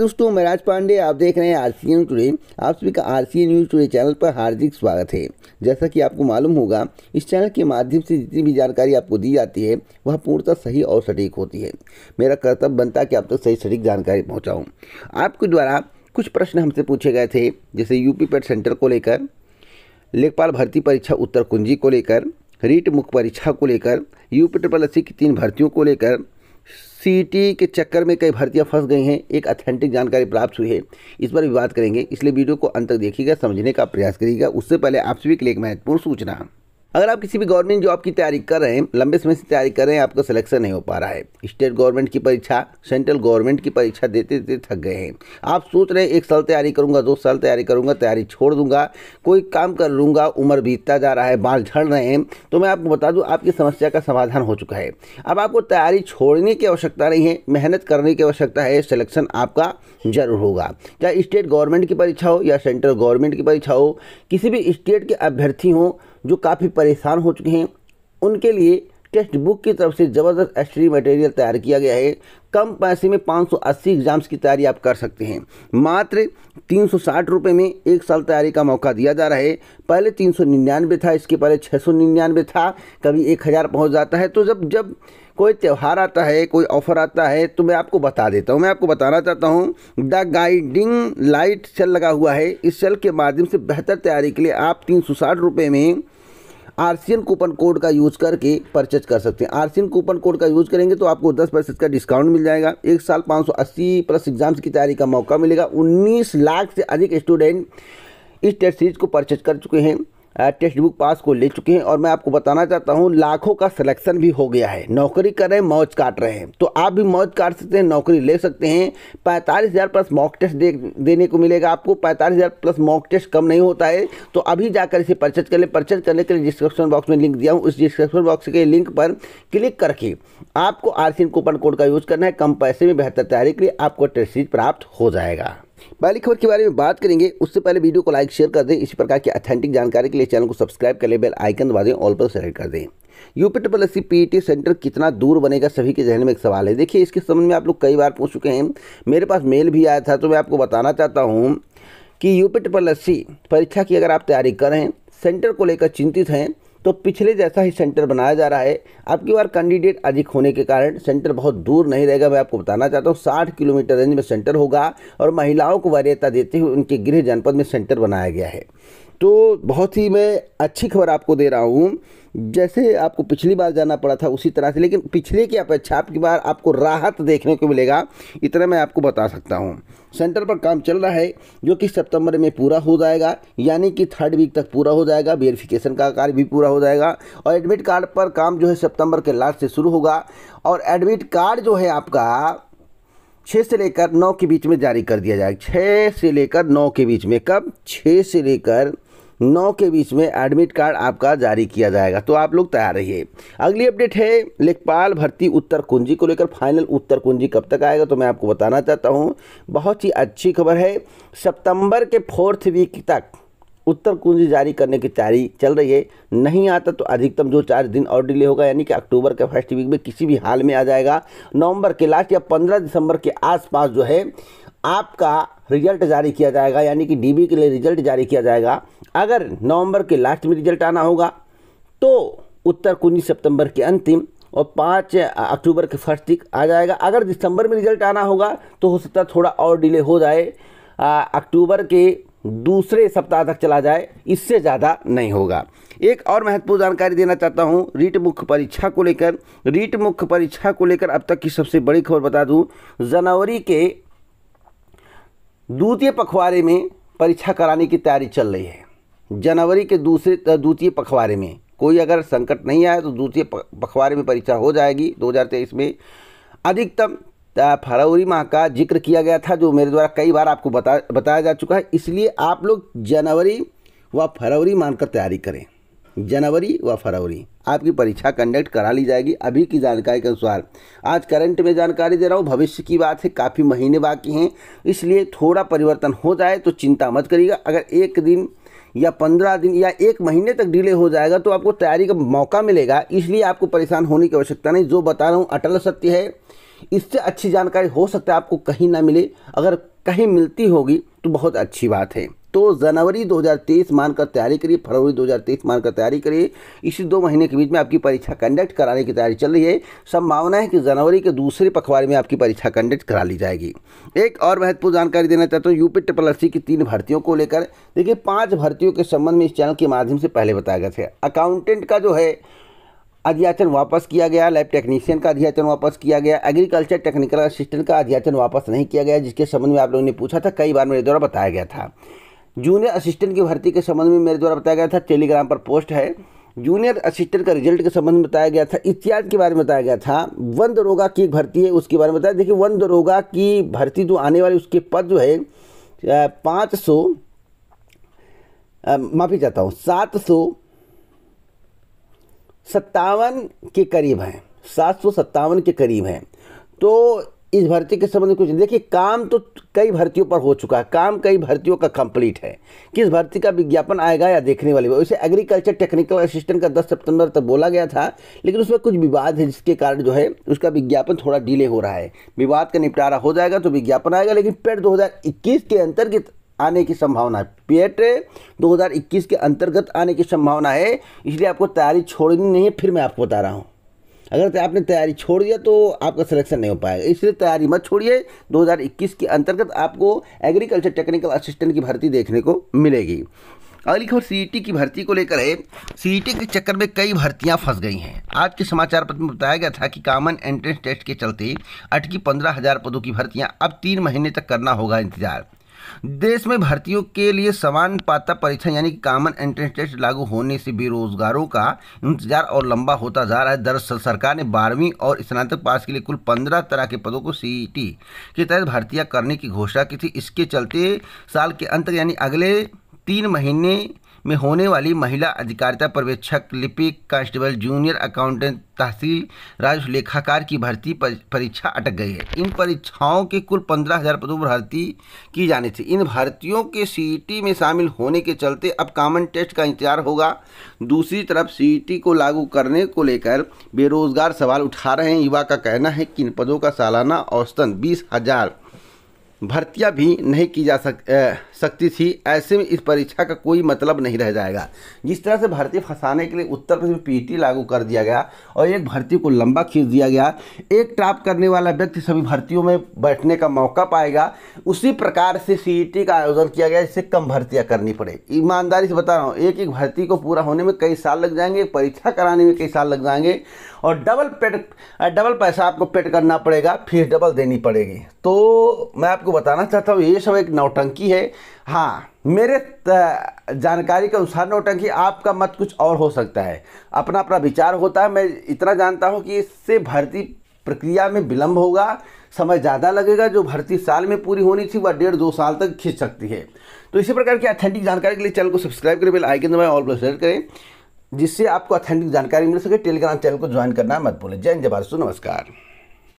दोस्तों मैं राज पांडे आप देख रहे हैं आर सी न्यूज टुडे आप सभी का R C news today channel पर हार्दिक स्वागत है जैसा कि आपको मालूम होगा इस चैनल के माध्यम से जितनी भी जानकारी आपको दी जाती है वह पूर्णतः सही और सटीक होती है मेरा कर्तव्य बनता है कि आप तक तो सही सटीक जानकारी पहुँचाऊँ आपके द्वारा कुछ प्रश्न हमसे पूछे गए थे जैसे यूपी पेट सेंटर को लेकर लेखपाल भर्ती परीक्षा उत्तर कुंजी को लेकर रीट मुख्य परीक्षा को लेकर यूपी ट्रिपल एस की तीन भर्तियों को लेकर सीटी के चक्कर में कई भर्तियां फंस गई हैं एक अथेंटिक जानकारी प्राप्त हुई है इस पर विवाद करेंगे इसलिए वीडियो को अंत तक देखिएगा समझने का प्रयास करिएगा उससे पहले आपसे भी के लिए एक महत्वपूर्ण सूचना अगर आप किसी भी गवर्नमेंट जॉब की तैयारी कर रहे हैं लंबे समय से तैयारी कर रहे हैं आपका सिलेक्शन नहीं हो पा रहा है स्टेट गवर्नमेंट की परीक्षा सेंट्रल गवर्नमेंट की परीक्षा देते देते थक गए हैं आप सोच रहे हैं एक साल तैयारी करूँगा दो साल तैयारी करूँगा तैयारी छोड़ दूंगा कोई काम कर लूँगा उम्र बीतता जा रहा है बाल झड़ रहे हैं तो मैं आपको बता दूँ आपकी समस्या का समाधान हो चुका है अब आपको तैयारी छोड़ने की आवश्यकता नहीं है मेहनत करने की आवश्यकता है सिलेक्शन आपका जरूर होगा चाहे स्टेट गवर्नमेंट की परीक्षा हो या सेंट्रल गवर्नमेंट की परीक्षा हो किसी भी स्टेट के अभ्यर्थी हों जो काफ़ी परेशान हो चुके हैं उनके लिए टेक्स्ट बुक की तरफ से ज़बरदस्त स्टडी मटेरियल तैयार किया गया है कम पैसे में 580 एग्ज़ाम्स की तैयारी आप कर सकते हैं मात्र तीन रुपए में एक साल तैयारी का मौका दिया जा रहा है पहले तीन था इसके पहले छः था कभी एक हज़ार पहुँच जाता है तो जब जब कोई त्यौहार आता है कोई ऑफ़र आता है तो मैं आपको बता देता हूँ मैं आपको बताना चाहता हूँ द गाइडिंग लाइट सेल लगा हुआ है इस सेल के माध्यम से बेहतर तैयारी के लिए आप तीन सौ में आरसीएन कूपन कोड का यूज़ करके परचेज कर सकते हैं आरसीएन कूपन कोड का यूज़ करेंगे तो आपको दस परसेंट का डिस्काउंट मिल जाएगा एक साल पाँच प्लस एग्जाम्स की तैयारी का मौका मिलेगा उन्नीस लाख से अधिक स्टूडेंट इस टेस्ट सीरीज को परचेज कर चुके हैं टेक्स्ट बुक पास को ले चुके हैं और मैं आपको बताना चाहता हूँ लाखों का सिलेक्शन भी हो गया है नौकरी कर रहे हैं मौज काट रहे हैं तो आप भी मौज काट सकते हैं नौकरी ले सकते हैं पैंतालीस हज़ार प्लस मॉक टेस्ट दे, देने को मिलेगा आपको पैंतालीस हज़ार प्लस मॉक टेस्ट कम नहीं होता है तो अभी जाकर इसे परचेज कर लें परचेज करने के लिए डिस्क्रिप्शन बॉक्स में लिंक दिया हूँ उस डिस्क्रिप्शन बॉक्स के लिंक पर क्लिक करके आपको आर कूपन कोड का यूज़ करना है कम पैसे में बेहतर तैयारी के लिए आपको टेस्ट सीट प्राप्त हो जाएगा पहली खबर के बारे में बात करेंगे उससे पहले वीडियो को लाइक शेयर कर दें इसी प्रकार की अथेंटिक जानकारी के लिए चैनल को सब्सक्राइब कर ले बेल आइकन दबा दें ऑल पर सेलेक्ट कर दें UP triple S C centre कितना दूर बनेगा सभी के जहन में एक सवाल है देखिए इसके संबंध में आप लोग कई बार पूछ चुके हैं मेरे पास मेल भी आया था तो मैं आपको बताना चाहता हूँ कि यूपी ट्रिपल एस परीक्षा की अगर आप तैयारी करें सेंटर को लेकर चिंतित हैं तो पिछले जैसा ही सेंटर बनाया जा रहा है आपकी बार कैंडिडेट अधिक होने के कारण सेंटर बहुत दूर नहीं रहेगा मैं आपको बताना चाहता हूँ साठ किलोमीटर रेंज में सेंटर होगा और महिलाओं को वरीयता देते हुए उनके गृह जनपद में सेंटर बनाया गया है तो बहुत ही मैं अच्छी खबर आपको दे रहा हूँ जैसे आपको पिछली बार जाना पड़ा था उसी तरह से लेकिन पिछले की अपेक्षा आपकी बार आपको राहत देखने को मिलेगा इतना मैं आपको बता सकता हूँ सेंटर पर काम चल रहा है जो कि सितंबर में पूरा हो जाएगा यानी कि थर्ड वीक तक पूरा हो जाएगा वेरिफिकेशन का कार्य भी पूरा हो जाएगा और एडमिट कार्ड पर काम जो है सितंबर के लास्ट से शुरू होगा और एडमिट कार्ड जो है आपका छः से लेकर नौ के बीच में जारी कर दिया जाएगा छः से लेकर नौ के बीच में कब छः से लेकर नौ के बीच में एडमिट कार्ड आपका जारी किया जाएगा तो आप लोग तैयार रहिए अगली अपडेट है लेखपाल भर्ती उत्तर कुंजी को लेकर फाइनल उत्तर कुंजी कब तक आएगा तो मैं आपको बताना चाहता हूँ बहुत ही अच्छी खबर है सितंबर के फोर्थ वीक तक उत्तर कुंजी जारी करने की तैयारी चल रही है नहीं आता तो अधिकतम जो चार दिन और डिले होगा यानी कि अक्टूबर के फर्स्ट वीक में किसी भी हाल में आ जाएगा नवंबर के लास्ट या पंद्रह दिसंबर के आसपास जो है आपका रिजल्ट जारी किया जाएगा यानी कि डीबी के लिए रिजल्ट जारी किया जाएगा अगर नवंबर के लास्ट में रिजल्ट आना होगा तो उत्तर उन्नीस सितंबर के अंतिम और पाँच अक्टूबर के फर्स्ट वीक आ जाएगा अगर दिसंबर में रिजल्ट आना होगा तो हो सकता है थोड़ा और डिले हो जाए अक्टूबर के दूसरे सप्ताह तक चला जाए इससे ज़्यादा नहीं होगा एक और महत्वपूर्ण जानकारी देना चाहता हूँ रीट मुख्य परीक्षा को लेकर रीट मुख्य परीक्षा को लेकर अब तक की सबसे बड़ी खबर बता दूँ जनवरी के द्वितीय पखवाड़े में परीक्षा कराने की तैयारी चल रही है जनवरी के दूसरे द्वितीय पखवाड़े में कोई अगर संकट नहीं आया तो द्वितीय पखवाड़े में परीक्षा हो जाएगी 2023 में अधिकतम फरवरी माह का जिक्र किया गया था जो मेरे द्वारा कई बार आपको बता बताया जा चुका है इसलिए आप लोग जनवरी व फरवरी मानकर तैयारी करें जनवरी व फरवरी आपकी परीक्षा कंडक्ट करा ली जाएगी अभी की जानकारी के अनुसार आज करंट में जानकारी दे रहा हूँ भविष्य की बात है काफ़ी महीने बाकी हैं इसलिए थोड़ा परिवर्तन हो जाए तो चिंता मत करिएगा अगर एक दिन या पंद्रह दिन या एक महीने तक डिले हो जाएगा तो आपको तैयारी का मौका मिलेगा इसलिए आपको परेशान होने की आवश्यकता नहीं जो बता रहा हूँ अटल सत्य है इससे अच्छी जानकारी हो सकता है आपको कहीं ना मिले अगर कहीं मिलती होगी तो बहुत अच्छी बात है तो जनवरी 2023 मानकर तैयारी करिए फरवरी 2023 मानकर तैयारी करिए इसी दो महीने के बीच में आपकी परीक्षा कंडक्ट कराने की तैयारी चल रही है संभावना है कि जनवरी के दूसरे पखवाड़े में आपकी परीक्षा कंडक्ट करा ली जाएगी एक और महत्वपूर्ण जानकारी देना चाहता हूँ यूपी ट्रिपल एस की तीन भर्तियों को लेकर देखिए पाँच भर्तियों के संबंध में इस चैनल के माध्यम से पहले बताया गया था अकाउंटेंट का जो है अध्याचन वापस किया गया लैब टेक्नीशियन का अध्याचन वापस किया गया एग्रीकल्चर टेक्निकल असिस्टेंट का अध्याचन वापस नहीं किया गया जिसके संबंध में आप लोगों ने पूछा था कई बार मेरे द्वारा बताया गया था जूनियर असिस्टेंट की भर्ती के संबंध में मेरे द्वारा बताया गया था टेलीग्राम पर पोस्ट है जूनियर असिस्टेंट का रिजल्ट के संबंध में बताया गया था इत्यादि के बारे में बताया गया था वन दरोगा की भर्ती है उसके बारे में बताया देखिए वन दरोगा की भर्ती जो आने वाली उसके पद जो है पाँच सौ माफ़ी चाहता हूँ सात सौ सत्तावन के करीब हैं सात सौ सत्तावन के करीब हैं तो इस भर्ती के संबंध में कुछ देखिए काम तो कई भर्तियों पर हो चुका है काम कई भर्तियों का कंप्लीट है किस भर्ती का विज्ञापन आएगा या देखने वाली वैसे एग्रीकल्चर टेक्निकल असिस्टेंट का 10 सितंबर तक बोला गया था लेकिन उसमें कुछ विवाद है जिसके कारण जो है उसका विज्ञापन थोड़ा डिले हो रहा है विवाद का निपटारा हो जाएगा तो विज्ञापन आएगा लेकिन पेट दो के अंतर्गत आने की संभावना है पेट 2021 के अंतर्गत आने की संभावना है इसलिए आपको तैयारी छोड़नी नहीं है फिर मैं आपको बता रहा हूँ अगर आपने तैयारी छोड़ दिया तो आपका सिलेक्शन नहीं हो पाएगा इसलिए तैयारी मत छोड़िए 2021 के अंतर्गत आपको एग्रीकल्चर टेक्निकल असिस्टेंट की भर्ती देखने को मिलेगी अगली खबर सी e की भर्ती को लेकर है सी e के चक्कर में कई भर्तियां फंस गई हैं आज के समाचार पत्र में बताया गया था कि कॉमन एंट्रेंस टेस्ट के चलते अटकी पंद्रह हज़ार पदों की भर्तियाँ अब तीन महीने तक करना होगा इंतजार देश में भर्तियों के लिए समान पात्रता परीक्षा यानी कि कॉमन एंट्रेंस टेस्ट लागू होने से बेरोजगारों का इंतजार और लंबा होता जा रहा है दरअसल सरकार ने बारहवीं और स्नातक पास के लिए कुल पंद्रह तरह के पदों को सीईटी के तहत भर्तियां करने की घोषणा की थी इसके चलते साल के अंत यानी अगले तीन महीने में होने वाली महिला अधिकारिता पर्यवेक्षक लिपिक कांस्टेबल जूनियर अकाउंटेंट तहसील राजस्व लेखाकार की भर्ती परीक्षा अटक गई है इन परीक्षाओं के कुल पंद्रह हज़ार पदों पर भर्ती की जानी थी इन भर्तियों के सीईटी में शामिल होने के चलते अब कॉमन टेस्ट का इंतजार होगा दूसरी तरफ सीईटी को लागू करने को लेकर बेरोजगार सवाल उठा रहे हैं युवा का कहना है कि इन पदों का सालाना औसतन बीस हज़ार भर्तियां भी नहीं की जा सक सकती थी ऐसे में इस परीक्षा का कोई मतलब नहीं रह जाएगा जिस तरह से भर्ती फंसाने के लिए उत्तर प्रदेश में पीटी लागू कर दिया गया और एक भर्ती को लंबा खींच दिया गया एक टाप करने वाला व्यक्ति सभी भर्तियों में बैठने का मौका पाएगा उसी प्रकार से सी का आयोजन किया गया जिससे कम भर्तियाँ करनी पड़े ईमानदारी से बता रहा हूँ एक एक भर्ती को पूरा होने में कई साल लग जाएंगे परीक्षा कराने में कई साल लग जाएंगे और डबल पेट डबल पैसा आपको पेड करना पड़ेगा फीस डबल देनी पड़ेगी तो मैं आपको बताना चाहता हूँ ये सब एक नौटंकी है हाँ मेरे जानकारी के अनुसार नौटंकी आपका मत कुछ और हो सकता है अपना अपना विचार होता है मैं इतना जानता हूँ कि इससे भर्ती प्रक्रिया में विलम्ब होगा समय ज़्यादा लगेगा जो भर्ती साल में पूरी होनी थी वह डेढ़ दो साल तक खींच सकती है तो इसी प्रकार की अथेंटिक जानकारी के लिए चैनल को सब्सक्राइब करें बिल आइकन दबाएं ऑल प्लस शेयर करें जिससे आपको ऑथेंटिक जानकारी मिल सके टेलीग्राम चैनल को ज्वाइन करना मत भूलें जय हिंद जय भारत नमस्कार